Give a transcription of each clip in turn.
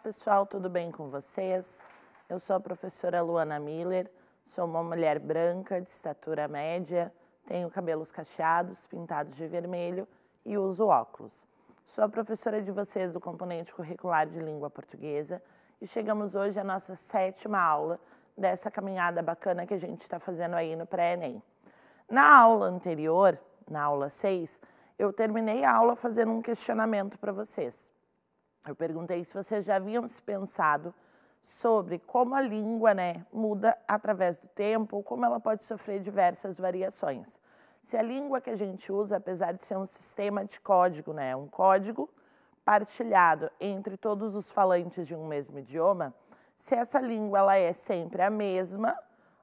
pessoal, tudo bem com vocês? Eu sou a professora Luana Miller, sou uma mulher branca de estatura média, tenho cabelos cacheados, pintados de vermelho e uso óculos. Sou a professora de vocês do componente curricular de língua portuguesa e chegamos hoje à nossa sétima aula dessa caminhada bacana que a gente está fazendo aí no pré-ENEM. Na aula anterior, na aula 6, eu terminei a aula fazendo um questionamento para vocês. Eu perguntei se vocês já haviam se pensado sobre como a língua né, muda através do tempo como ela pode sofrer diversas variações. Se a língua que a gente usa, apesar de ser um sistema de código, né, um código partilhado entre todos os falantes de um mesmo idioma, se essa língua ela é sempre a mesma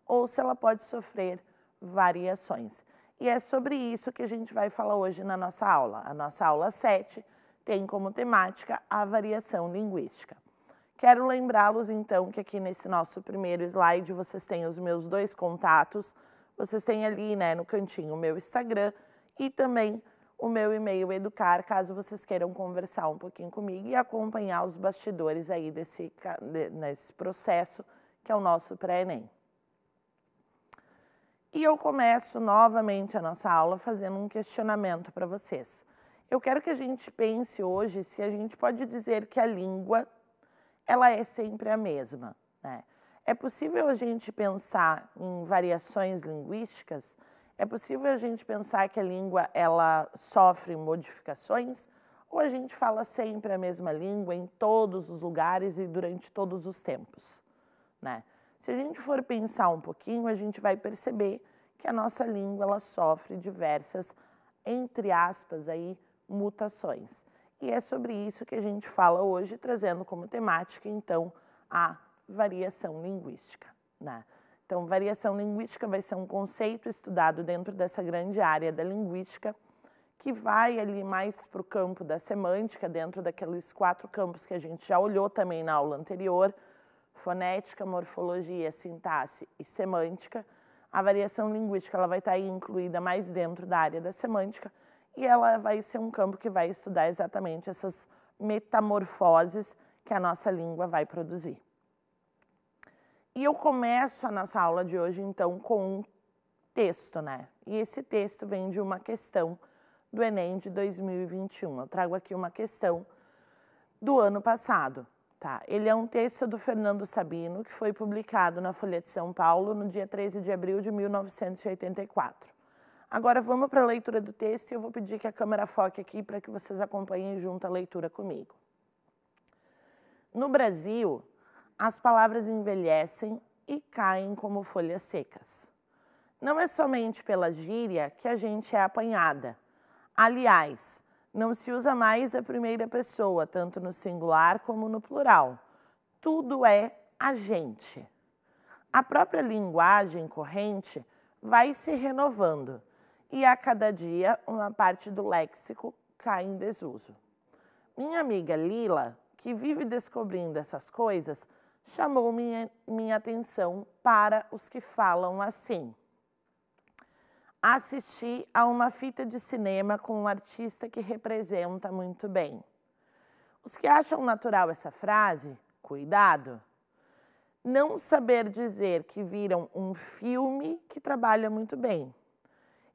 ou se ela pode sofrer variações. E é sobre isso que a gente vai falar hoje na nossa aula, a nossa aula 7, tem como temática a variação linguística. Quero lembrá-los então que aqui nesse nosso primeiro slide vocês têm os meus dois contatos, vocês têm ali né, no cantinho o meu Instagram e também o meu e-mail educar, caso vocês queiram conversar um pouquinho comigo e acompanhar os bastidores aí desse, nesse processo que é o nosso pré-ENEM. E eu começo novamente a nossa aula fazendo um questionamento para vocês. Eu quero que a gente pense hoje se a gente pode dizer que a língua ela é sempre a mesma. Né? É possível a gente pensar em variações linguísticas? É possível a gente pensar que a língua ela sofre modificações? Ou a gente fala sempre a mesma língua em todos os lugares e durante todos os tempos? Né? Se a gente for pensar um pouquinho, a gente vai perceber que a nossa língua ela sofre diversas, entre aspas, aí, mutações. E é sobre isso que a gente fala hoje, trazendo como temática, então, a variação linguística. Né? Então, variação linguística vai ser um conceito estudado dentro dessa grande área da linguística, que vai ali mais para o campo da semântica, dentro daqueles quatro campos que a gente já olhou também na aula anterior, fonética, morfologia, sintaxe e semântica. A variação linguística ela vai estar tá incluída mais dentro da área da semântica, e ela vai ser um campo que vai estudar exatamente essas metamorfoses que a nossa língua vai produzir. E eu começo a nossa aula de hoje, então, com um texto, né? E esse texto vem de uma questão do Enem de 2021. Eu trago aqui uma questão do ano passado, tá? Ele é um texto do Fernando Sabino, que foi publicado na Folha de São Paulo no dia 13 de abril de 1984. Agora vamos para a leitura do texto e eu vou pedir que a câmera foque aqui para que vocês acompanhem junto a leitura comigo. No Brasil, as palavras envelhecem e caem como folhas secas. Não é somente pela gíria que a gente é apanhada. Aliás, não se usa mais a primeira pessoa, tanto no singular como no plural. Tudo é a gente. A própria linguagem corrente vai se renovando e a cada dia uma parte do léxico cai em desuso. Minha amiga Lila, que vive descobrindo essas coisas, chamou minha, minha atenção para os que falam assim. Assisti a uma fita de cinema com um artista que representa muito bem. Os que acham natural essa frase, cuidado. Não saber dizer que viram um filme que trabalha muito bem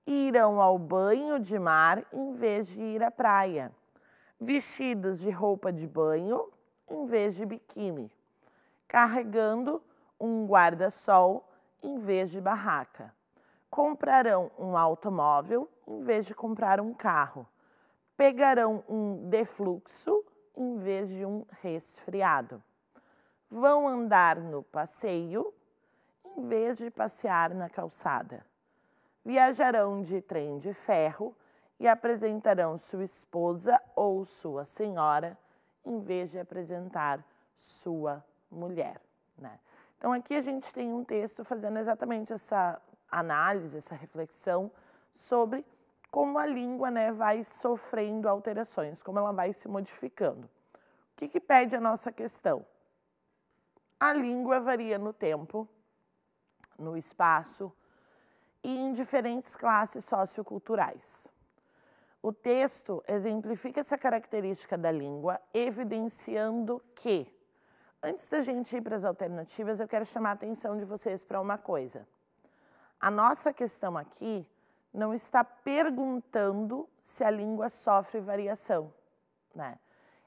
irão ao banho de mar em vez de ir à praia, vestidas de roupa de banho em vez de biquíni, carregando um guarda-sol em vez de barraca. Comprarão um automóvel em vez de comprar um carro. Pegarão um defluxo em vez de um resfriado. Vão andar no passeio em vez de passear na calçada viajarão de trem de ferro e apresentarão sua esposa ou sua senhora, em vez de apresentar sua mulher. Né? Então, aqui a gente tem um texto fazendo exatamente essa análise, essa reflexão sobre como a língua né, vai sofrendo alterações, como ela vai se modificando. O que, que pede a nossa questão? A língua varia no tempo, no espaço, e em diferentes classes socioculturais. O texto exemplifica essa característica da língua, evidenciando que, antes da gente ir para as alternativas, eu quero chamar a atenção de vocês para uma coisa. A nossa questão aqui não está perguntando se a língua sofre variação, né?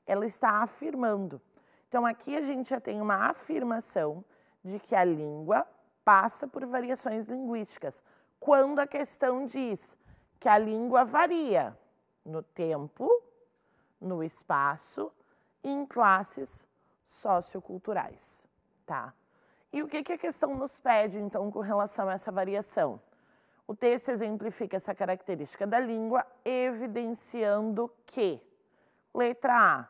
Ela está afirmando. Então aqui a gente já tem uma afirmação de que a língua passa por variações linguísticas, quando a questão diz que a língua varia no tempo, no espaço e em classes socioculturais, tá? E o que, que a questão nos pede, então, com relação a essa variação? O texto exemplifica essa característica da língua, evidenciando que, letra A,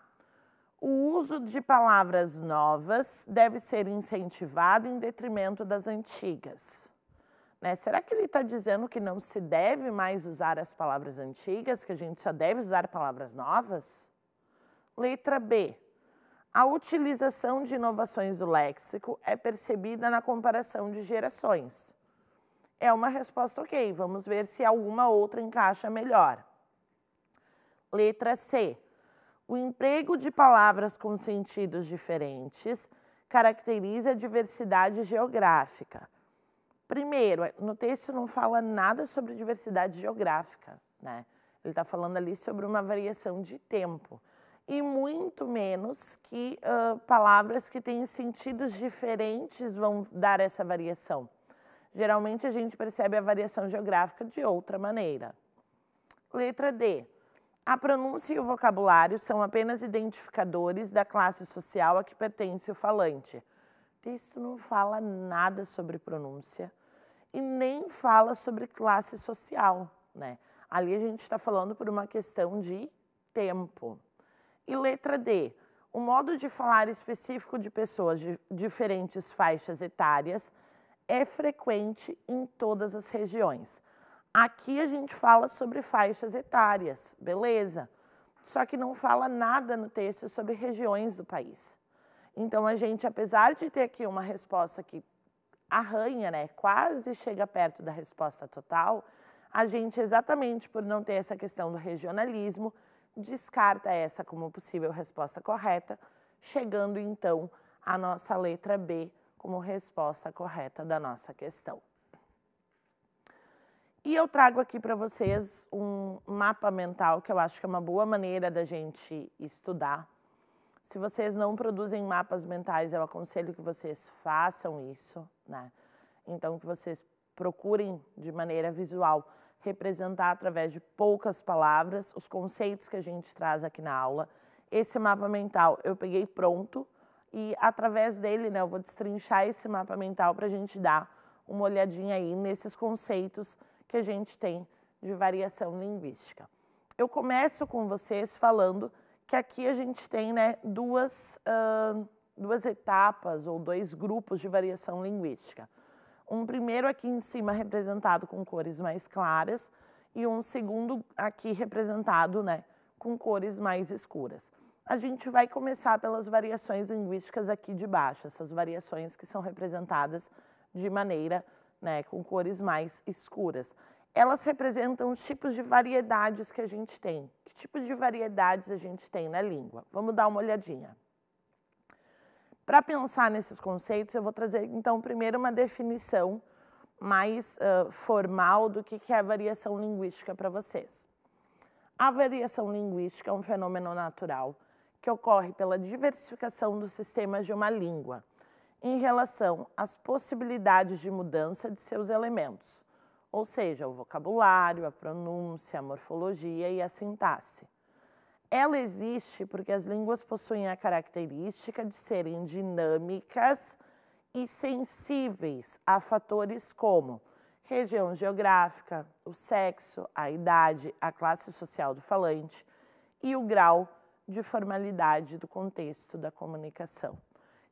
o uso de palavras novas deve ser incentivado em detrimento das antigas. Né? Será que ele está dizendo que não se deve mais usar as palavras antigas, que a gente só deve usar palavras novas? Letra B. A utilização de inovações do léxico é percebida na comparação de gerações. É uma resposta ok, vamos ver se alguma outra encaixa melhor. Letra C. O emprego de palavras com sentidos diferentes caracteriza a diversidade geográfica. Primeiro, é, no texto não fala nada sobre diversidade geográfica, né? Ele está falando ali sobre uma variação de tempo e muito menos que uh, palavras que têm sentidos diferentes vão dar essa variação. Geralmente a gente percebe a variação geográfica de outra maneira. Letra D. A pronúncia e o vocabulário são apenas identificadores da classe social a que pertence o falante texto não fala nada sobre pronúncia e nem fala sobre classe social, né? Ali a gente está falando por uma questão de tempo. E letra D, o modo de falar específico de pessoas de diferentes faixas etárias é frequente em todas as regiões. Aqui a gente fala sobre faixas etárias, beleza? Só que não fala nada no texto sobre regiões do país. Então a gente, apesar de ter aqui uma resposta que arranha, né, quase chega perto da resposta total, a gente exatamente por não ter essa questão do regionalismo descarta essa como possível resposta correta, chegando então à nossa letra B como resposta correta da nossa questão. E eu trago aqui para vocês um mapa mental que eu acho que é uma boa maneira da gente estudar se vocês não produzem mapas mentais, eu aconselho que vocês façam isso, né? Então, que vocês procurem de maneira visual representar através de poucas palavras os conceitos que a gente traz aqui na aula. Esse mapa mental eu peguei pronto e através dele, né, eu vou destrinchar esse mapa mental para a gente dar uma olhadinha aí nesses conceitos que a gente tem de variação linguística. Eu começo com vocês falando que aqui a gente tem né, duas, uh, duas etapas ou dois grupos de variação linguística. Um primeiro aqui em cima representado com cores mais claras e um segundo aqui representado né, com cores mais escuras. A gente vai começar pelas variações linguísticas aqui de baixo, essas variações que são representadas de maneira né, com cores mais escuras elas representam os tipos de variedades que a gente tem. Que tipos de variedades a gente tem na língua? Vamos dar uma olhadinha. Para pensar nesses conceitos, eu vou trazer, então, primeiro uma definição mais uh, formal do que, que é a variação linguística para vocês. A variação linguística é um fenômeno natural que ocorre pela diversificação dos sistemas de uma língua em relação às possibilidades de mudança de seus elementos ou seja, o vocabulário, a pronúncia, a morfologia e a sintaxe. Ela existe porque as línguas possuem a característica de serem dinâmicas e sensíveis a fatores como região geográfica, o sexo, a idade, a classe social do falante e o grau de formalidade do contexto da comunicação.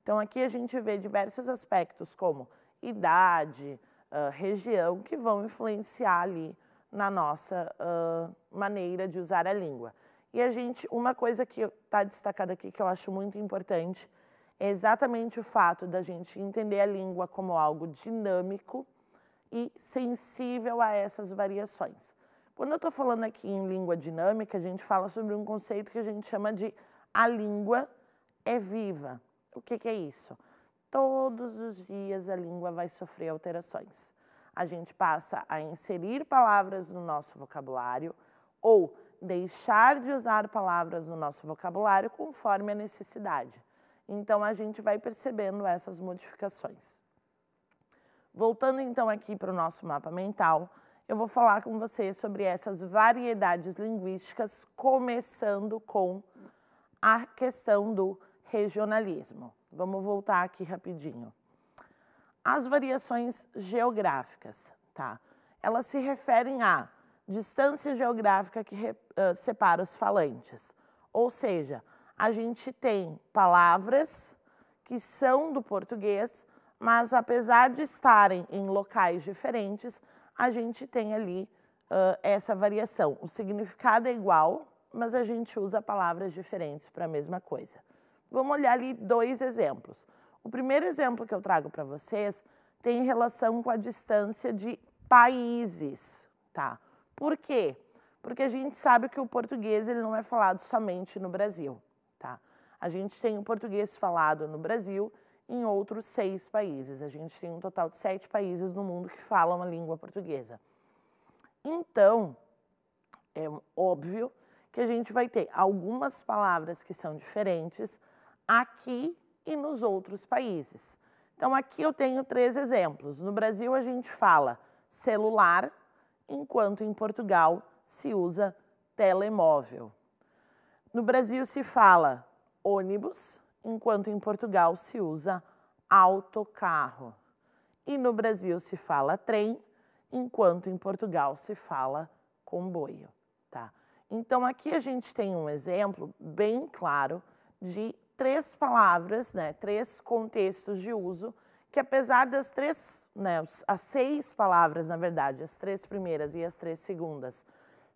Então, aqui a gente vê diversos aspectos como idade, ah, região que vão influenciar ali na nossa uh, maneira de usar a língua. E a gente, uma coisa que está destacada aqui que eu acho muito importante é exatamente o fato da gente entender a língua como algo dinâmico e sensível a essas variações. Quando eu estou falando aqui em língua dinâmica, a gente fala sobre um conceito que a gente chama de a língua é viva. O que, que é isso? todos os dias a língua vai sofrer alterações. A gente passa a inserir palavras no nosso vocabulário ou deixar de usar palavras no nosso vocabulário conforme a necessidade. Então a gente vai percebendo essas modificações. Voltando então aqui para o nosso mapa mental, eu vou falar com vocês sobre essas variedades linguísticas, começando com a questão do regionalismo. Vamos voltar aqui rapidinho. As variações geográficas, tá? Elas se referem à distância geográfica que uh, separa os falantes. Ou seja, a gente tem palavras que são do português, mas apesar de estarem em locais diferentes, a gente tem ali uh, essa variação. O significado é igual, mas a gente usa palavras diferentes para a mesma coisa. Vamos olhar ali dois exemplos. O primeiro exemplo que eu trago para vocês tem relação com a distância de países, tá? Por quê? Porque a gente sabe que o português ele não é falado somente no Brasil, tá? A gente tem o português falado no Brasil em outros seis países. A gente tem um total de sete países no mundo que falam a língua portuguesa. Então, é óbvio que a gente vai ter algumas palavras que são diferentes, aqui e nos outros países. Então, aqui eu tenho três exemplos. No Brasil, a gente fala celular, enquanto em Portugal se usa telemóvel. No Brasil, se fala ônibus, enquanto em Portugal se usa autocarro. E no Brasil se fala trem, enquanto em Portugal se fala comboio. Tá? Então, aqui a gente tem um exemplo bem claro de três palavras, né, três contextos de uso, que apesar das três, né, as seis palavras, na verdade, as três primeiras e as três segundas,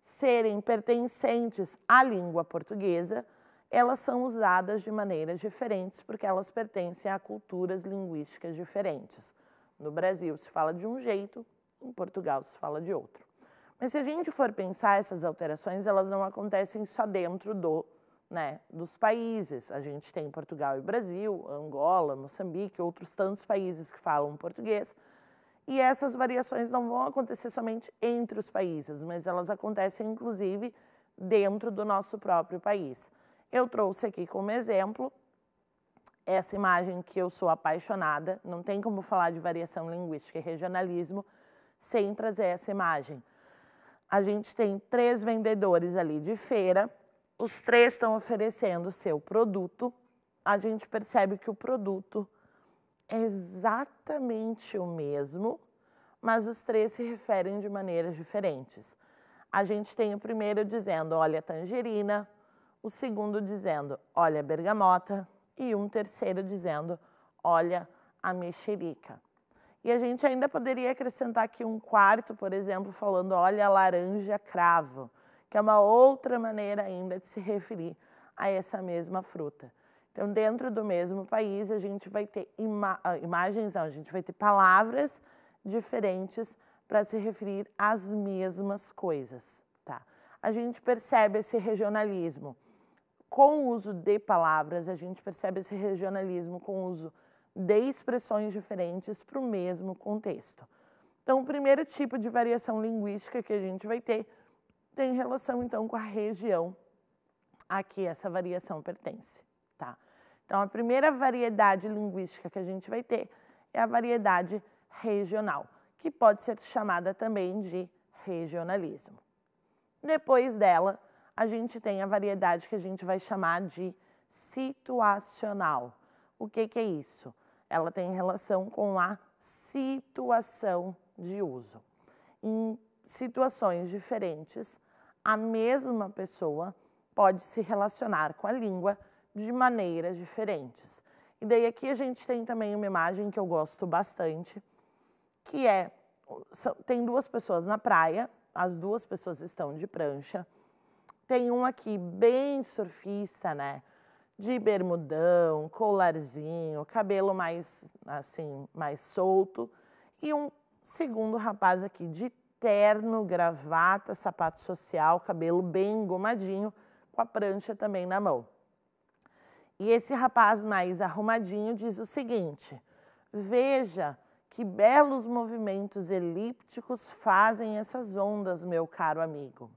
serem pertencentes à língua portuguesa, elas são usadas de maneiras diferentes porque elas pertencem a culturas linguísticas diferentes. No Brasil se fala de um jeito, em Portugal se fala de outro. Mas se a gente for pensar essas alterações, elas não acontecem só dentro do né, dos países. A gente tem Portugal e Brasil, Angola, Moçambique, outros tantos países que falam português. E essas variações não vão acontecer somente entre os países, mas elas acontecem inclusive dentro do nosso próprio país. Eu trouxe aqui como exemplo essa imagem que eu sou apaixonada, não tem como falar de variação linguística e regionalismo sem trazer essa imagem. A gente tem três vendedores ali de feira os três estão oferecendo o seu produto, a gente percebe que o produto é exatamente o mesmo, mas os três se referem de maneiras diferentes. A gente tem o primeiro dizendo, olha, tangerina, o segundo dizendo, olha, bergamota, e um terceiro dizendo, olha, a mexerica. E a gente ainda poderia acrescentar aqui um quarto, por exemplo, falando, olha, laranja cravo que é uma outra maneira ainda de se referir a essa mesma fruta. Então, dentro do mesmo país, a gente vai ter ima ah, imagens, não, a gente vai ter palavras diferentes para se referir às mesmas coisas. Tá? A gente percebe esse regionalismo com o uso de palavras, a gente percebe esse regionalismo com o uso de expressões diferentes para o mesmo contexto. Então, o primeiro tipo de variação linguística que a gente vai ter tem relação então com a região a que essa variação pertence, tá? Então a primeira variedade linguística que a gente vai ter é a variedade regional, que pode ser chamada também de regionalismo. Depois dela, a gente tem a variedade que a gente vai chamar de situacional. O que, que é isso? Ela tem relação com a situação de uso. Em situações diferentes, a mesma pessoa pode se relacionar com a língua de maneiras diferentes. E daí aqui a gente tem também uma imagem que eu gosto bastante, que é tem duas pessoas na praia, as duas pessoas estão de prancha. Tem um aqui bem surfista, né? De bermudão, colarzinho, cabelo mais assim, mais solto, e um segundo rapaz aqui de terno, gravata, sapato social, cabelo bem engomadinho, com a prancha também na mão. E esse rapaz mais arrumadinho diz o seguinte: Veja que belos movimentos elípticos fazem essas ondas, meu caro amigo.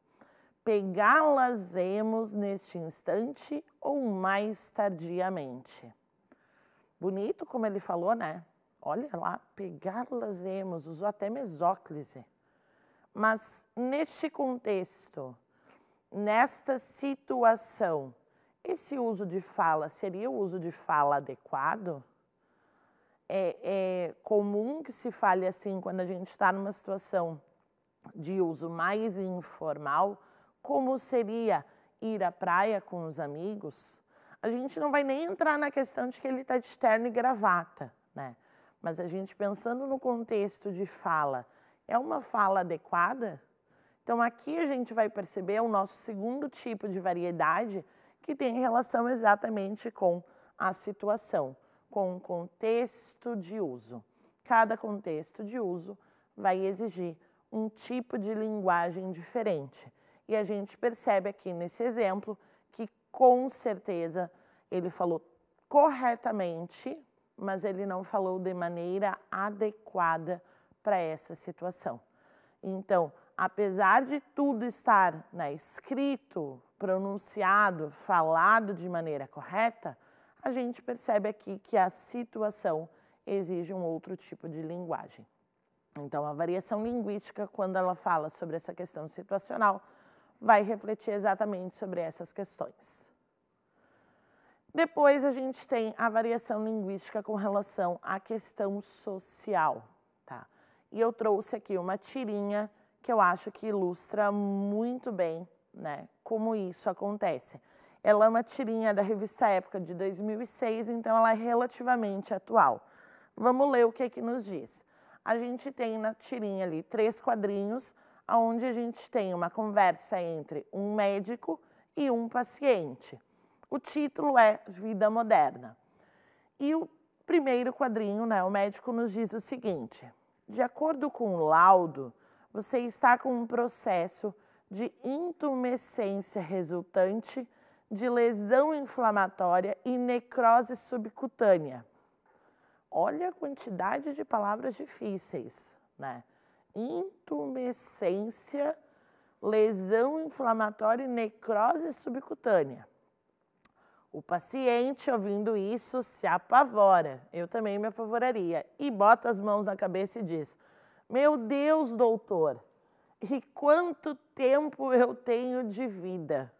Pegá-las emos neste instante ou mais tardiamente. Bonito como ele falou, né? Olha lá, pegá-las emos, usou até mesóclise. Mas neste contexto, nesta situação, esse uso de fala seria o uso de fala adequado? É, é comum que se fale assim quando a gente está numa situação de uso mais informal, como seria ir à praia com os amigos? A gente não vai nem entrar na questão de que ele está de terno e gravata, né? Mas a gente pensando no contexto de fala, é uma fala adequada? Então, aqui a gente vai perceber o nosso segundo tipo de variedade, que tem relação exatamente com a situação, com o contexto de uso. Cada contexto de uso vai exigir um tipo de linguagem diferente. E a gente percebe aqui nesse exemplo que, com certeza, ele falou corretamente, mas ele não falou de maneira adequada para essa situação. Então, apesar de tudo estar né, escrito, pronunciado, falado de maneira correta, a gente percebe aqui que a situação exige um outro tipo de linguagem. Então, a variação linguística, quando ela fala sobre essa questão situacional, vai refletir exatamente sobre essas questões. Depois, a gente tem a variação linguística com relação à questão social. E eu trouxe aqui uma tirinha que eu acho que ilustra muito bem né, como isso acontece. Ela é uma tirinha da revista Época de 2006, então ela é relativamente atual. Vamos ler o que, é que nos diz. A gente tem na tirinha ali três quadrinhos, onde a gente tem uma conversa entre um médico e um paciente. O título é Vida Moderna. E o primeiro quadrinho, né, o médico nos diz o seguinte: de acordo com o laudo, você está com um processo de intumescência resultante de lesão inflamatória e necrose subcutânea. Olha a quantidade de palavras difíceis, né? Intumescência, lesão inflamatória e necrose subcutânea. O paciente, ouvindo isso, se apavora. Eu também me apavoraria. E bota as mãos na cabeça e diz: Meu Deus, doutor, e quanto tempo eu tenho de vida?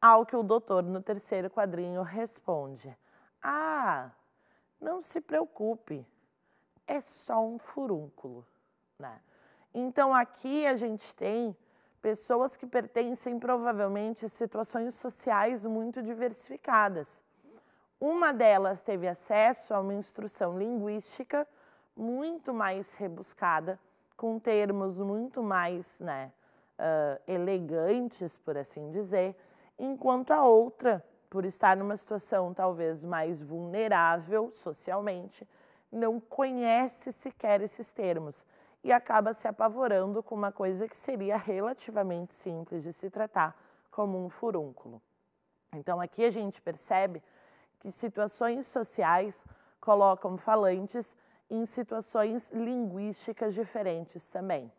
Ao que o doutor, no terceiro quadrinho, responde: Ah, não se preocupe, é só um furúnculo. Né? Então aqui a gente tem pessoas que pertencem provavelmente a situações sociais muito diversificadas. Uma delas teve acesso a uma instrução linguística muito mais rebuscada, com termos muito mais né, uh, elegantes, por assim dizer, enquanto a outra, por estar numa situação talvez mais vulnerável socialmente, não conhece sequer esses termos e acaba se apavorando com uma coisa que seria relativamente simples de se tratar, como um furúnculo. Então aqui a gente percebe que situações sociais colocam falantes em situações linguísticas diferentes também.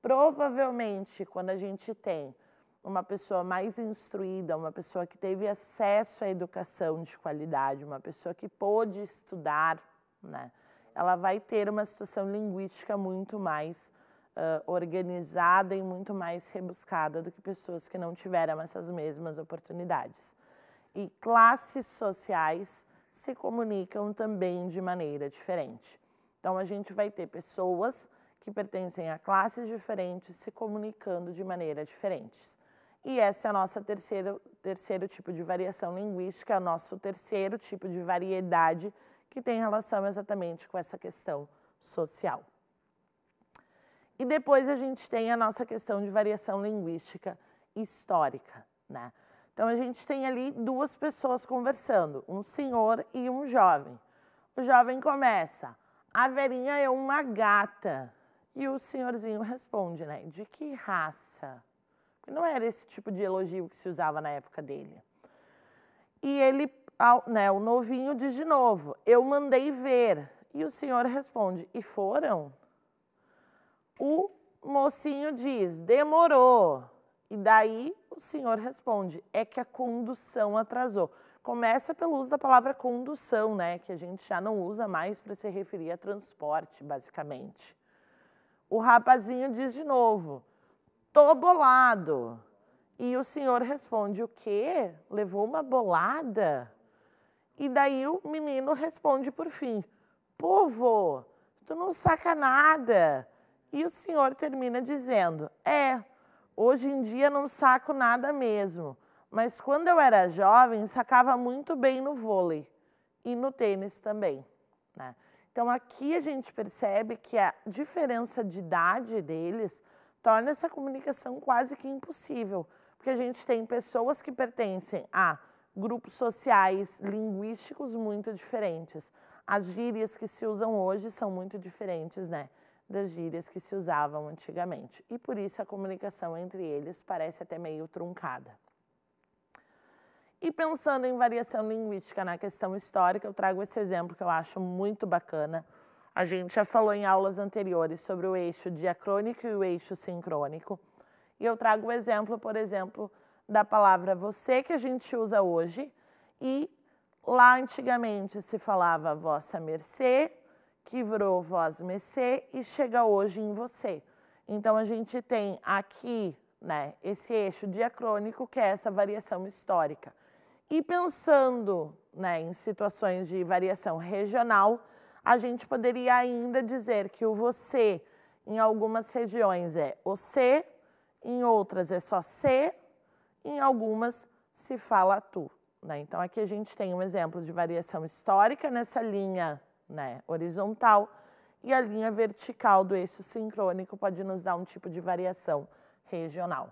Provavelmente, quando a gente tem uma pessoa mais instruída, uma pessoa que teve acesso à educação de qualidade, uma pessoa que pôde estudar, né? ela vai ter uma situação linguística muito mais uh, organizada e muito mais rebuscada do que pessoas que não tiveram essas mesmas oportunidades. E classes sociais se comunicam também de maneira diferente. Então, a gente vai ter pessoas que pertencem a classes diferentes se comunicando de maneira diferentes. E essa é a nossa terceiro, terceiro tipo de variação linguística, é o nosso terceiro tipo de variedade linguística que tem relação exatamente com essa questão social. E depois a gente tem a nossa questão de variação linguística histórica, né? Então a gente tem ali duas pessoas conversando, um senhor e um jovem. O jovem começa: "A verinha é uma gata". E o senhorzinho responde, né? De que raça? não era esse tipo de elogio que se usava na época dele. E ele ao, né, o novinho diz de novo: Eu mandei ver. E o senhor responde: E foram? O mocinho diz: Demorou. E daí o senhor responde: É que a condução atrasou. Começa pelo uso da palavra condução, né? Que a gente já não usa mais para se referir a transporte, basicamente. O rapazinho diz de novo: Tô bolado. E o senhor responde: O quê? Levou uma bolada? E daí o menino responde por fim: Povo, tu não saca nada. E o senhor termina dizendo: É, hoje em dia não saco nada mesmo, mas quando eu era jovem sacava muito bem no vôlei e no tênis também. Né? Então aqui a gente percebe que a diferença de idade deles torna essa comunicação quase que impossível, porque a gente tem pessoas que pertencem a grupos sociais linguísticos muito diferentes. As gírias que se usam hoje são muito diferentes, né, das gírias que se usavam antigamente. E por isso a comunicação entre eles parece até meio truncada. E pensando em variação linguística na questão histórica, eu trago esse exemplo que eu acho muito bacana. A gente já falou em aulas anteriores sobre o eixo diacrônico e o eixo sincrônico. E eu trago o exemplo, por exemplo, da palavra você que a gente usa hoje e lá antigamente se falava vossa mercê, que virou vós mercê e chega hoje em você. Então a gente tem aqui, né, esse eixo diacrônico que é essa variação histórica. E pensando, né, em situações de variação regional, a gente poderia ainda dizer que o você em algumas regiões é o C, em outras é só C, em algumas se fala tu. Né? Então, aqui a gente tem um exemplo de variação histórica nessa linha né, horizontal e a linha vertical do eixo sincrônico pode nos dar um tipo de variação regional.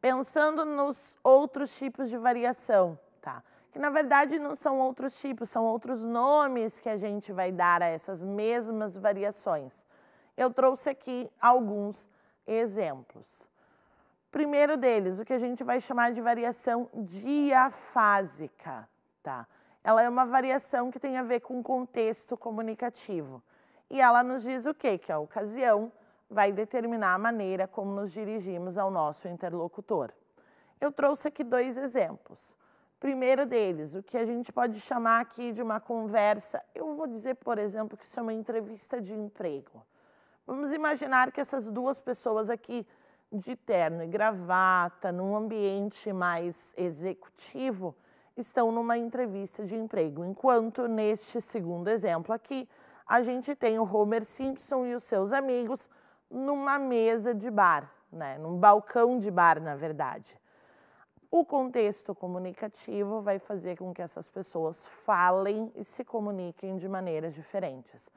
Pensando nos outros tipos de variação, tá? que na verdade não são outros tipos, são outros nomes que a gente vai dar a essas mesmas variações. Eu trouxe aqui alguns exemplos. Primeiro deles, o que a gente vai chamar de variação diafásica, tá? Ela é uma variação que tem a ver com contexto comunicativo. E ela nos diz o quê? Que a ocasião vai determinar a maneira como nos dirigimos ao nosso interlocutor. Eu trouxe aqui dois exemplos. Primeiro deles, o que a gente pode chamar aqui de uma conversa. Eu vou dizer, por exemplo, que isso é uma entrevista de emprego. Vamos imaginar que essas duas pessoas aqui de terno e gravata, num ambiente mais executivo, estão numa entrevista de emprego. Enquanto neste segundo exemplo aqui, a gente tem o Homer Simpson e os seus amigos numa mesa de bar, né, num balcão de bar, na verdade. O contexto comunicativo vai fazer com que essas pessoas falem e se comuniquem de maneiras diferentes.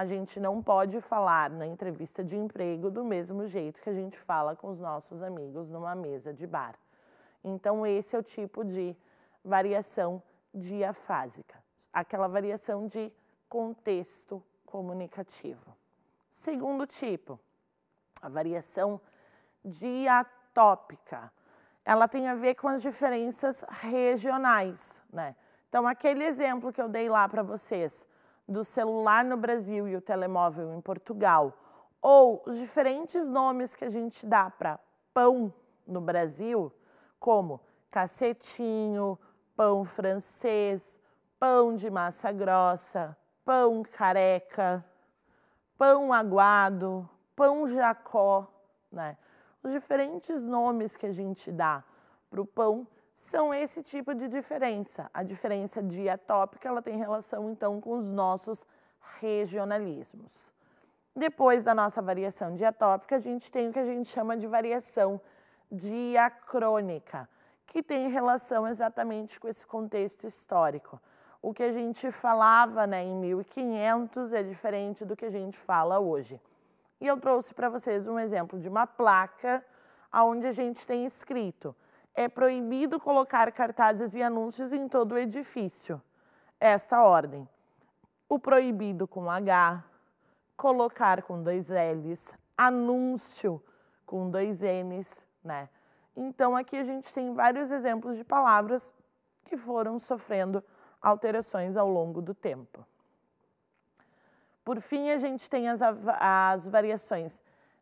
A gente não pode falar na entrevista de emprego do mesmo jeito que a gente fala com os nossos amigos numa mesa de bar. Então, esse é o tipo de variação diafásica, aquela variação de contexto comunicativo. Segundo tipo, a variação diatópica. Ela tem a ver com as diferenças regionais, né? Então, aquele exemplo que eu dei lá para vocês, do celular no Brasil e o telemóvel em Portugal, ou os diferentes nomes que a gente dá para pão no Brasil, como cacetinho, pão francês, pão de massa grossa, pão careca, pão aguado, pão jacó, né? Os diferentes nomes que a gente dá para o pão são esse tipo de diferença. A diferença diatópica ela tem relação então com os nossos regionalismos. Depois da nossa variação diatópica, a gente tem o que a gente chama de variação diacrônica, que tem relação exatamente com esse contexto histórico. O que a gente falava né, em 1500 é diferente do que a gente fala hoje. E eu trouxe para vocês um exemplo de uma placa onde a gente tem escrito é proibido colocar cartazes e anúncios em todo o edifício. Esta ordem. O proibido com H, colocar com dois L's, anúncio com dois N's, né? Então aqui a gente tem vários exemplos de palavras que foram sofrendo alterações ao longo do tempo. Por fim, a gente tem as, as variações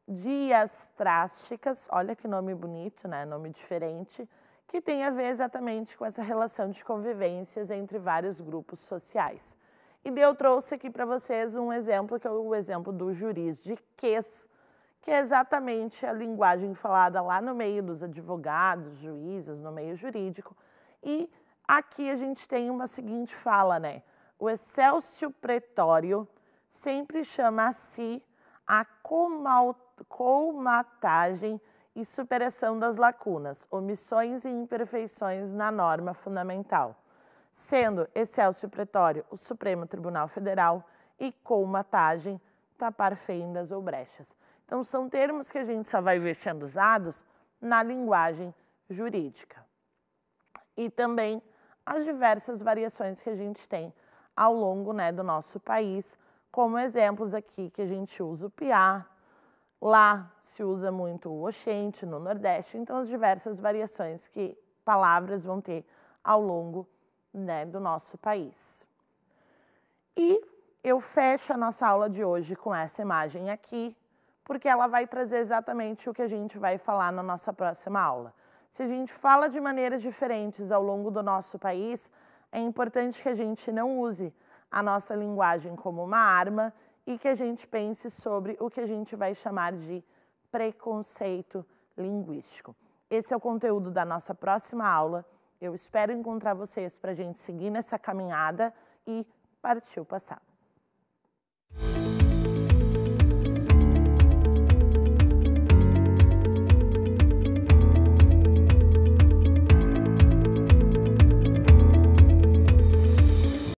diastrásticas, olha que nome bonito, né? Nome diferente, que tem a ver exatamente com essa relação de convivências entre vários grupos sociais. E eu trouxe aqui para vocês um exemplo que é o exemplo do juris de ques, que é exatamente a linguagem falada lá no meio dos advogados, juízes, no meio jurídico. E aqui a gente tem uma seguinte fala, né? O excelsio pretório sempre chama a si a comaltação colmatagem e superação das lacunas, omissões e imperfeições na norma fundamental, sendo excelso pretório o Supremo Tribunal Federal e colmatagem, tapar fendas ou brechas. Então, são termos que a gente só vai ver sendo usados na linguagem jurídica. E também as diversas variações que a gente tem ao longo né, do nosso país, como exemplos aqui que a gente usa o PIA, Lá se usa muito o oxente no Nordeste, então as diversas variações que palavras vão ter ao longo né, do nosso país. E eu fecho a nossa aula de hoje com essa imagem aqui, porque ela vai trazer exatamente o que a gente vai falar na nossa próxima aula. Se a gente fala de maneiras diferentes ao longo do nosso país, é importante que a gente não use a nossa linguagem como uma arma e que a gente pense sobre o que a gente vai chamar de preconceito linguístico. Esse é o conteúdo da nossa próxima aula. Eu espero encontrar vocês para a gente seguir nessa caminhada e partir o passado.